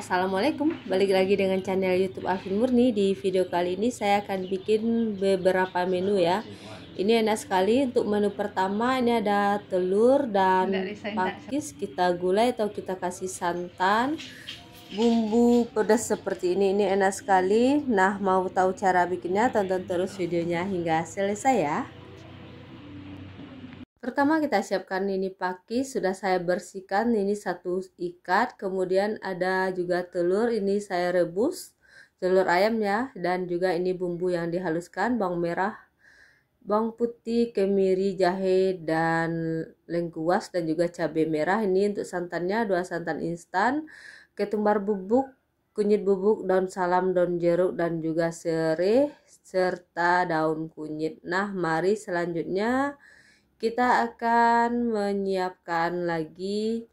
Assalamualaikum, balik lagi dengan channel YouTube Alvin Murni. Di video kali ini saya akan bikin beberapa menu ya. Ini enak sekali. Untuk menu pertama ini ada telur dan pakis kita gulai atau kita kasih santan. Bumbu pedas seperti ini ini enak sekali. Nah, mau tahu cara bikinnya tonton terus videonya hingga selesai ya. Pertama kita siapkan ini pakis sudah saya bersihkan ini satu ikat, kemudian ada juga telur, ini saya rebus, telur ayam ya, dan juga ini bumbu yang dihaluskan, bawang merah, bawang putih, kemiri, jahe, dan lengkuas, dan juga cabai merah, ini untuk santannya, dua santan instan, ketumbar bubuk, kunyit bubuk, daun salam, daun jeruk, dan juga serai, serta daun kunyit. Nah, mari selanjutnya kita akan menyiapkan lagi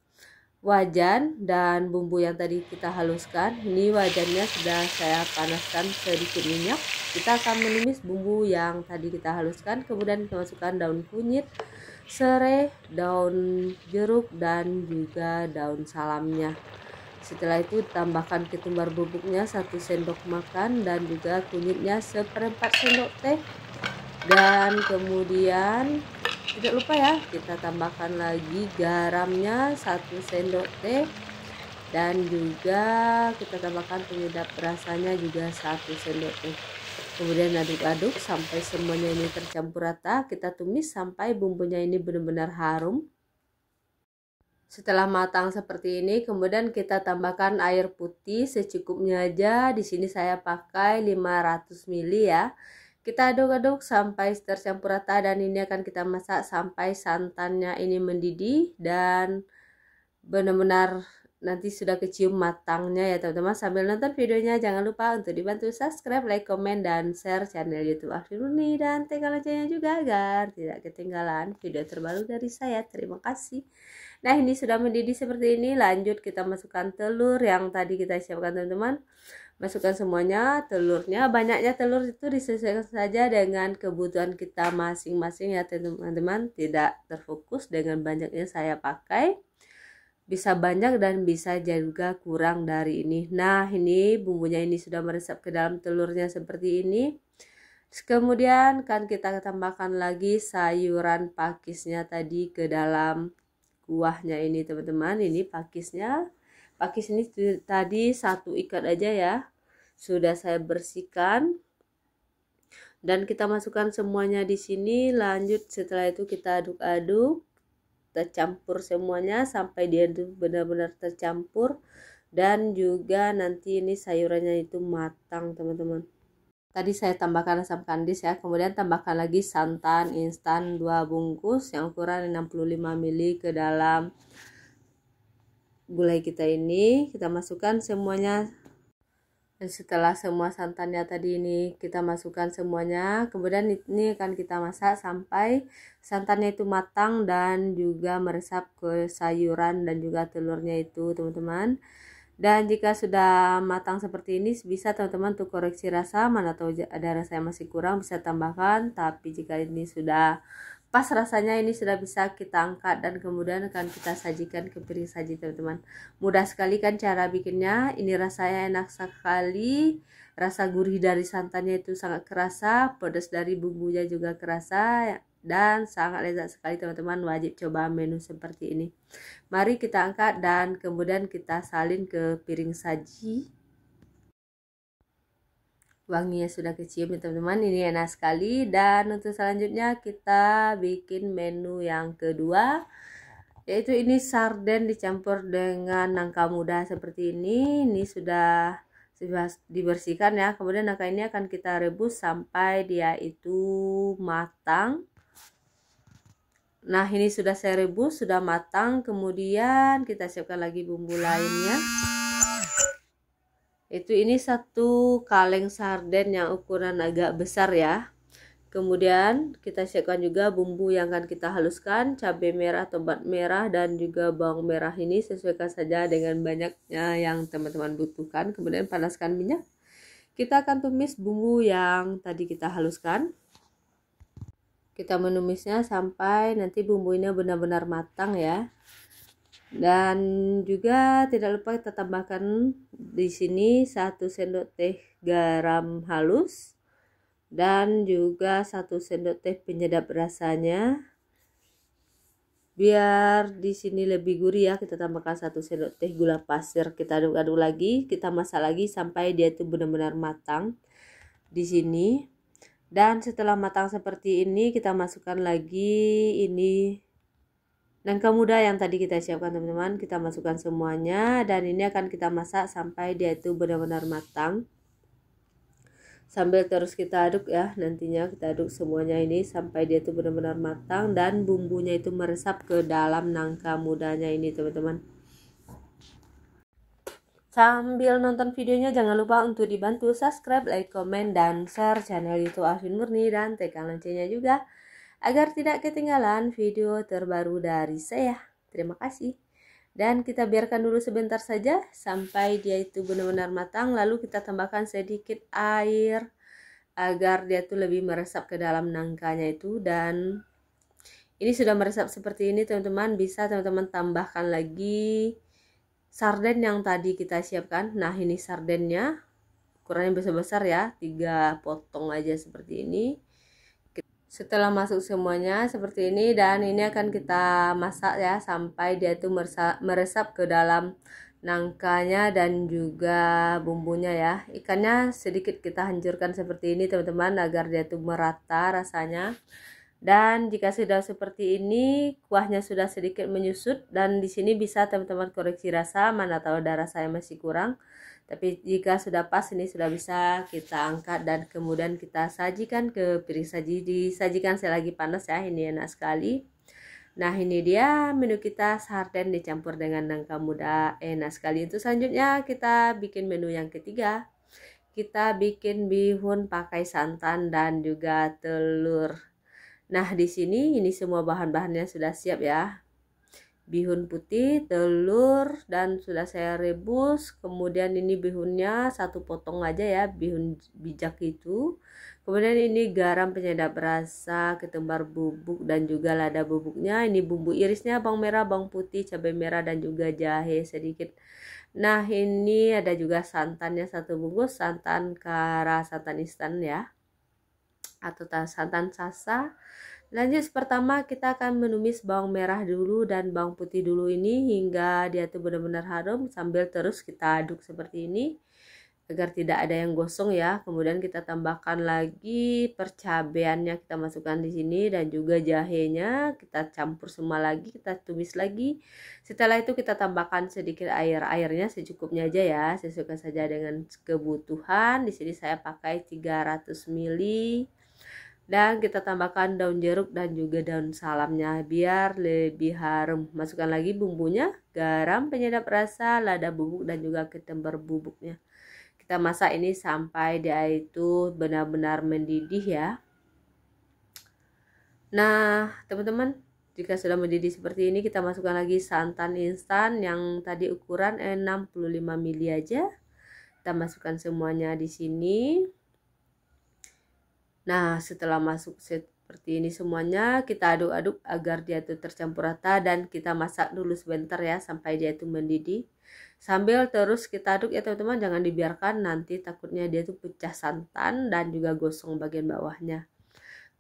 wajan dan bumbu yang tadi kita haluskan ini wajannya sudah saya panaskan sedikit minyak kita akan menumis bumbu yang tadi kita haluskan kemudian kita masukkan daun kunyit serai daun jeruk dan juga daun salamnya setelah itu tambahkan ketumbar bubuknya satu sendok makan dan juga kunyitnya seperempat sendok teh dan kemudian tidak lupa ya kita tambahkan lagi garamnya satu sendok teh dan juga kita tambahkan penyedap rasanya juga satu sendok teh kemudian aduk-aduk sampai semuanya ini tercampur rata kita tumis sampai bumbunya ini benar-benar harum setelah matang seperti ini kemudian kita tambahkan air putih secukupnya aja di sini saya pakai 500 ml ya kita aduk-aduk sampai tercampur rata dan ini akan kita masak sampai santannya ini mendidih dan benar-benar nanti sudah kecium matangnya ya teman-teman sambil nonton videonya jangan lupa untuk dibantu subscribe like komen, dan share channel youtube Afiruni dan tekan loncengnya juga agar tidak ketinggalan video terbaru dari saya terima kasih nah ini sudah mendidih seperti ini lanjut kita masukkan telur yang tadi kita siapkan teman-teman masukkan semuanya telurnya banyaknya telur itu disesuaikan saja dengan kebutuhan kita masing-masing ya teman-teman tidak terfokus dengan banyaknya saya pakai bisa banyak dan bisa juga kurang dari ini nah ini bumbunya ini sudah meresap ke dalam telurnya seperti ini kemudian kan kita tambahkan lagi sayuran pakisnya tadi ke dalam kuahnya ini teman-teman ini pakisnya Pakis ini tadi satu ikat aja ya sudah saya bersihkan dan kita masukkan semuanya di sini lanjut setelah itu kita aduk-aduk tercampur semuanya sampai dia benar-benar tercampur dan juga nanti ini sayurannya itu matang teman-teman tadi saya tambahkan asam kandis ya kemudian tambahkan lagi santan instan dua bungkus yang ukuran 65 ml ke dalam gulai kita ini kita masukkan semuanya dan setelah semua santannya tadi ini kita masukkan semuanya kemudian ini akan kita masak sampai santannya itu matang dan juga meresap ke sayuran dan juga telurnya itu teman-teman dan jika sudah matang seperti ini bisa teman-teman tuh koreksi rasa mana tahu ada rasa yang masih kurang bisa tambahkan tapi jika ini sudah pas rasanya ini sudah bisa kita angkat dan kemudian akan kita sajikan ke piring saji teman-teman mudah sekali kan cara bikinnya ini rasanya enak sekali rasa gurih dari santannya itu sangat kerasa pedas dari bumbunya juga kerasa dan sangat lezat sekali teman-teman wajib coba menu seperti ini mari kita angkat dan kemudian kita salin ke piring saji wanginya sudah kecium ya teman-teman ini enak sekali dan untuk selanjutnya kita bikin menu yang kedua yaitu ini sarden dicampur dengan nangka muda seperti ini ini sudah sudah dibersihkan ya kemudian nangka ini akan kita rebus sampai dia itu matang nah ini sudah saya rebus sudah matang kemudian kita siapkan lagi bumbu lainnya itu ini satu kaleng sarden yang ukuran agak besar ya kemudian kita siapkan juga bumbu yang akan kita haluskan cabai merah tomat merah dan juga bawang merah ini sesuaikan saja dengan banyaknya yang teman-teman butuhkan kemudian panaskan minyak kita akan tumis bumbu yang tadi kita haluskan kita menumisnya sampai nanti bumbunya benar-benar matang ya dan juga tidak lupa kita tambahkan di sini satu sendok teh garam halus dan juga satu sendok teh penyedap rasanya biar di sini lebih gurih ya kita tambahkan satu sendok teh gula pasir kita aduk-aduk lagi kita masak lagi sampai dia itu benar-benar matang di sini dan setelah matang seperti ini kita masukkan lagi ini nangka muda yang tadi kita siapkan teman-teman kita masukkan semuanya dan ini akan kita masak sampai dia itu benar-benar matang sambil terus kita aduk ya nantinya kita aduk semuanya ini sampai dia itu benar-benar matang dan bumbunya itu meresap ke dalam nangka mudanya ini teman-teman Sambil nonton videonya jangan lupa untuk dibantu subscribe, like, komen, dan share channel YouTube Alvin Murni dan tekan loncengnya juga agar tidak ketinggalan video terbaru dari saya. Terima kasih. Dan kita biarkan dulu sebentar saja sampai dia itu benar-benar matang lalu kita tambahkan sedikit air agar dia itu lebih meresap ke dalam nangkanya itu dan ini sudah meresap seperti ini teman-teman bisa teman-teman tambahkan lagi sarden yang tadi kita siapkan. Nah, ini sardennya ukurannya besar-besar ya, tiga potong aja seperti ini setelah masuk semuanya seperti ini dan ini akan kita masak ya sampai dia itu meresap, ke dalam nangkanya dan juga bumbunya ya ikannya sedikit kita hancurkan seperti ini teman-teman agar dia itu merata rasanya dan jika sudah seperti ini kuahnya sudah sedikit menyusut dan di sini bisa teman-teman koreksi rasa mana tahu darah saya masih kurang tapi jika sudah pas ini sudah bisa kita angkat dan kemudian kita sajikan ke piring saji disajikan saya lagi panas ya ini enak sekali. Nah ini dia menu kita sarden dicampur dengan nangka muda enak sekali. Untuk selanjutnya kita bikin menu yang ketiga. Kita bikin bihun pakai santan dan juga telur. Nah di sini ini semua bahan-bahannya sudah siap ya bihun putih, telur dan sudah saya rebus. Kemudian ini bihunnya satu potong aja ya, bihun bijak itu. Kemudian ini garam penyedap rasa, ketumbar bubuk dan juga lada bubuknya. Ini bumbu irisnya bawang merah, bawang putih, cabai merah dan juga jahe sedikit. Nah, ini ada juga santannya satu bungkus, santan kara, santan instan ya. Atau santan sasa Lanjut pertama kita akan menumis bawang merah dulu dan bawang putih dulu ini hingga dia tuh benar-benar harum sambil terus kita aduk seperti ini agar tidak ada yang gosong ya. Kemudian kita tambahkan lagi percabeannya kita masukkan di sini dan juga jahenya kita campur semua lagi, kita tumis lagi. Setelah itu kita tambahkan sedikit air. Airnya secukupnya aja ya, sesuka saja dengan kebutuhan. Di sini saya pakai 300 ml dan kita tambahkan daun jeruk dan juga daun salamnya biar lebih harum masukkan lagi bumbunya garam penyedap rasa lada bubuk dan juga ketumbar bubuknya kita masak ini sampai dia itu benar-benar mendidih ya nah teman-teman jika sudah mendidih seperti ini kita masukkan lagi santan instan yang tadi ukuran 65 ml aja kita masukkan semuanya di sini Nah, setelah masuk seperti ini semuanya, kita aduk-aduk agar dia itu tercampur rata dan kita masak dulu sebentar ya sampai dia itu mendidih. Sambil terus kita aduk ya teman-teman, jangan dibiarkan nanti takutnya dia itu pecah santan dan juga gosong bagian bawahnya.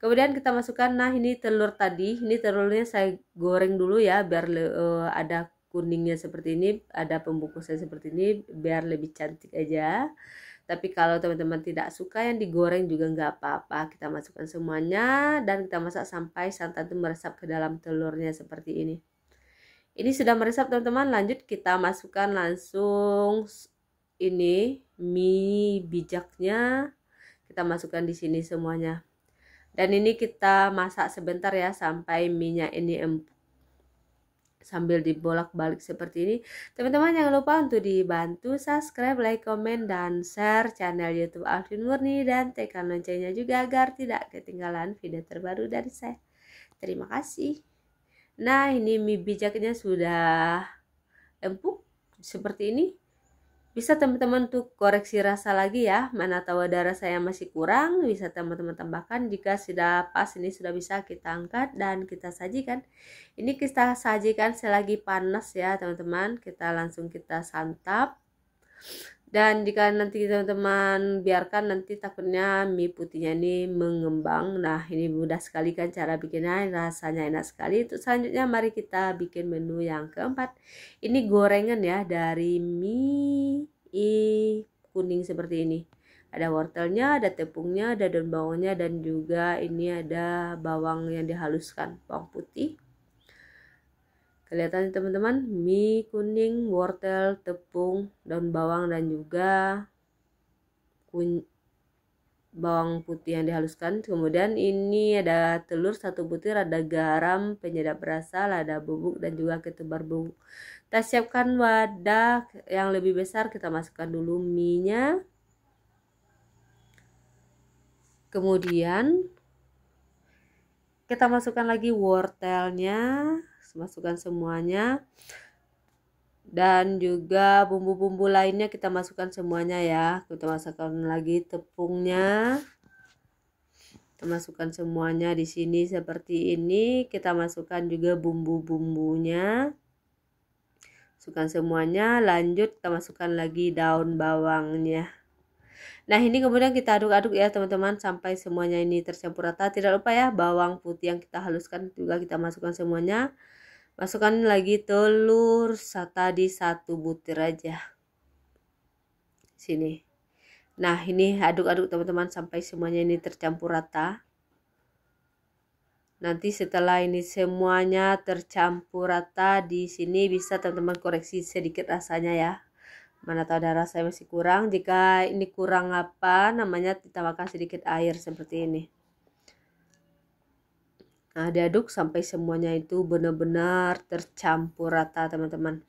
Kemudian kita masukkan nah ini telur tadi, ini telurnya saya goreng dulu ya biar uh, ada kuningnya seperti ini, ada pembungkusnya seperti ini biar lebih cantik aja. Tapi kalau teman-teman tidak suka yang digoreng juga nggak apa-apa. Kita masukkan semuanya dan kita masak sampai santan itu meresap ke dalam telurnya seperti ini. Ini sudah meresap teman-teman. Lanjut kita masukkan langsung ini mie bijaknya. Kita masukkan di sini semuanya. Dan ini kita masak sebentar ya sampai minyak ini empuk sambil dibolak-balik seperti ini. Teman-teman jangan lupa untuk dibantu subscribe, like, komen, dan share channel YouTube Alvin Murni dan tekan loncengnya juga agar tidak ketinggalan video terbaru dari saya. Terima kasih. Nah, ini mie bijaknya sudah empuk seperti ini. Bisa teman-teman tuh koreksi rasa lagi ya, mana tahu darah saya masih kurang, bisa teman-teman tambahkan jika sudah pas ini sudah bisa kita angkat dan kita sajikan. Ini kita sajikan selagi panas ya teman-teman, kita langsung kita santap dan jika nanti teman-teman biarkan nanti takutnya mie putihnya ini mengembang nah ini mudah sekali kan cara bikinnya rasanya enak sekali untuk selanjutnya mari kita bikin menu yang keempat ini gorengan ya dari mie kuning seperti ini ada wortelnya, ada tepungnya, ada daun bawangnya dan juga ini ada bawang yang dihaluskan, bawang putih kelihatan teman-teman mie kuning wortel tepung daun bawang dan juga kun bawang putih yang dihaluskan kemudian ini ada telur satu butir ada garam penyedap rasa lada bubuk dan juga ketumbar bubuk kita siapkan wadah yang lebih besar kita masukkan dulu mie-nya kemudian kita masukkan lagi wortelnya masukkan semuanya dan juga bumbu-bumbu lainnya kita masukkan semuanya ya kita masukkan lagi tepungnya kita masukkan semuanya di sini seperti ini kita masukkan juga bumbu-bumbunya masukkan semuanya lanjut kita masukkan lagi daun bawangnya nah ini kemudian kita aduk-aduk ya teman-teman sampai semuanya ini tercampur rata tidak lupa ya bawang putih yang kita haluskan juga kita masukkan semuanya masukkan lagi telur tadi satu butir aja sini nah ini aduk-aduk teman-teman sampai semuanya ini tercampur rata nanti setelah ini semuanya tercampur rata di sini bisa teman-teman koreksi sedikit rasanya ya mana tahu ada rasa yang masih kurang jika ini kurang apa namanya ditambahkan sedikit air seperti ini Nah, diaduk sampai semuanya itu benar-benar tercampur rata, teman-teman.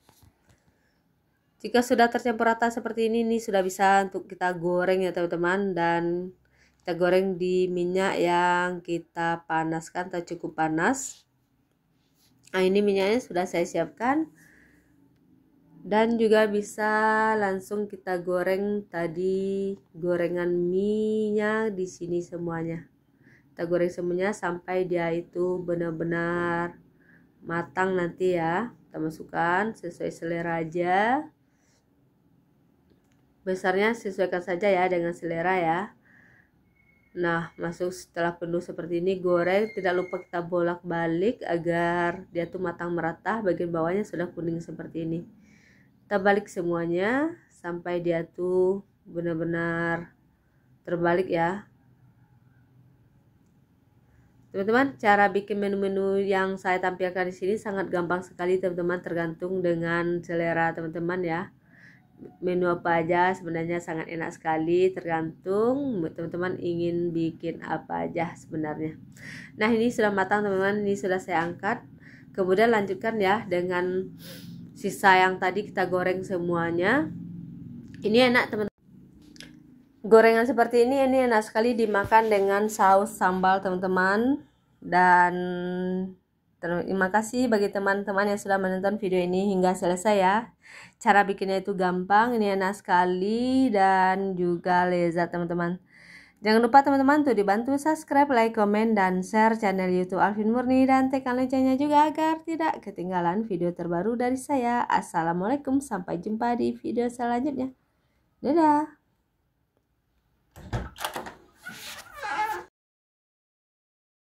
Jika sudah tercampur rata seperti ini, ini sudah bisa untuk kita goreng ya, teman-teman. Dan kita goreng di minyak yang kita panaskan atau cukup panas. Nah, ini minyaknya sudah saya siapkan. Dan juga bisa langsung kita goreng tadi gorengan minyak di sini semuanya kita goreng semuanya sampai dia itu benar-benar matang nanti ya kita masukkan sesuai selera aja besarnya sesuaikan saja ya dengan selera ya nah masuk setelah penuh seperti ini goreng tidak lupa kita bolak-balik agar dia tuh matang merata bagian bawahnya sudah kuning seperti ini kita balik semuanya sampai dia tuh benar-benar terbalik ya Teman-teman, cara bikin menu-menu yang saya tampilkan di sini sangat gampang sekali, teman-teman, tergantung dengan selera teman-teman ya. Menu apa aja sebenarnya sangat enak sekali, tergantung teman-teman ingin bikin apa aja sebenarnya. Nah, ini sudah matang, teman-teman. Ini sudah saya angkat. Kemudian lanjutkan ya dengan sisa yang tadi kita goreng semuanya. Ini enak, teman-teman gorengan seperti ini ini enak sekali dimakan dengan saus sambal teman-teman dan terima kasih bagi teman-teman yang sudah menonton video ini hingga selesai ya cara bikinnya itu gampang ini enak sekali dan juga lezat teman-teman jangan lupa teman-teman tuh dibantu subscribe like comment dan share channel youtube Alvin Murni dan tekan loncengnya juga agar tidak ketinggalan video terbaru dari saya assalamualaikum sampai jumpa di video selanjutnya dadah